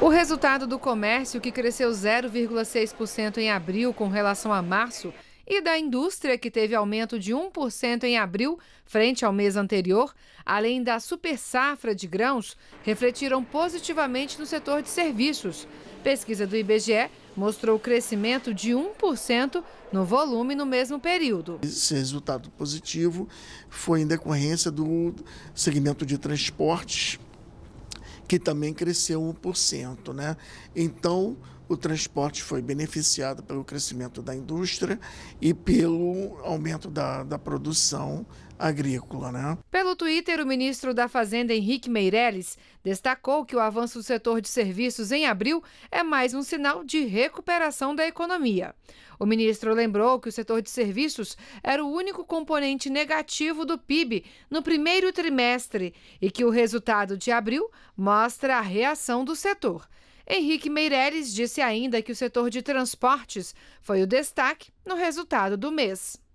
O resultado do comércio, que cresceu 0,6% em abril com relação a março, e da indústria, que teve aumento de 1% em abril frente ao mês anterior, além da super safra de grãos, refletiram positivamente no setor de serviços. Pesquisa do IBGE mostrou crescimento de 1% no volume no mesmo período. Esse resultado positivo foi em decorrência do segmento de transportes, que também cresceu 1%. Né? Então, o transporte foi beneficiado pelo crescimento da indústria e pelo aumento da, da produção agrícola. Né? Pelo Twitter, o ministro da Fazenda, Henrique Meirelles, destacou que o avanço do setor de serviços em abril é mais um sinal de recuperação da economia. O ministro lembrou que o setor de serviços era o único componente negativo do PIB no primeiro trimestre e que o resultado de abril mostra a reação do setor. Henrique Meirelles disse ainda que o setor de transportes foi o destaque no resultado do mês.